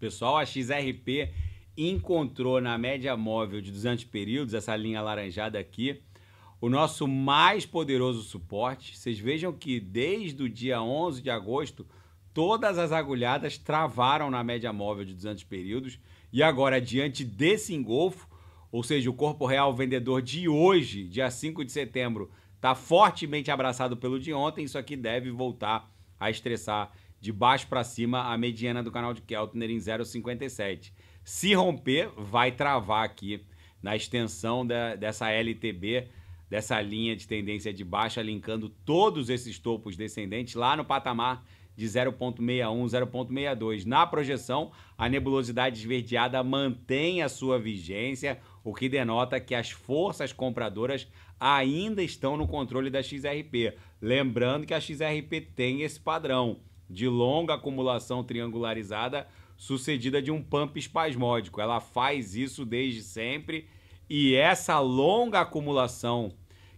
Pessoal, a XRP encontrou na média móvel de 200 períodos, essa linha laranjada aqui, o nosso mais poderoso suporte. Vocês vejam que desde o dia 11 de agosto, todas as agulhadas travaram na média móvel de 200 períodos. E agora, diante desse engolfo, ou seja, o corpo real vendedor de hoje, dia 5 de setembro, está fortemente abraçado pelo de ontem. Isso aqui deve voltar a estressar de baixo para cima, a mediana do canal de Keltner em 0,57. Se romper, vai travar aqui na extensão da, dessa LTB, dessa linha de tendência de baixa, linkando todos esses topos descendentes lá no patamar de 0,61, 0,62. Na projeção, a nebulosidade esverdeada mantém a sua vigência, o que denota que as forças compradoras ainda estão no controle da XRP. Lembrando que a XRP tem esse padrão de longa acumulação triangularizada sucedida de um pump espasmódico. Ela faz isso desde sempre e essa longa acumulação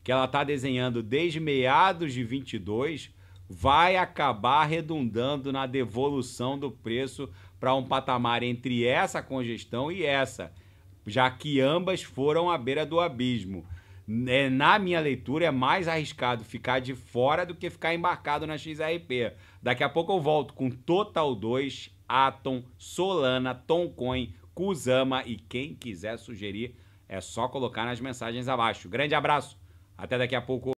que ela está desenhando desde meados de 22 vai acabar redundando na devolução do preço para um patamar entre essa congestão e essa, já que ambas foram à beira do abismo é, na minha leitura, é mais arriscado ficar de fora do que ficar embarcado na XRP. Daqui a pouco eu volto com Total 2, Atom, Solana, Toncoin, Kuzama e quem quiser sugerir é só colocar nas mensagens abaixo. Grande abraço, até daqui a pouco.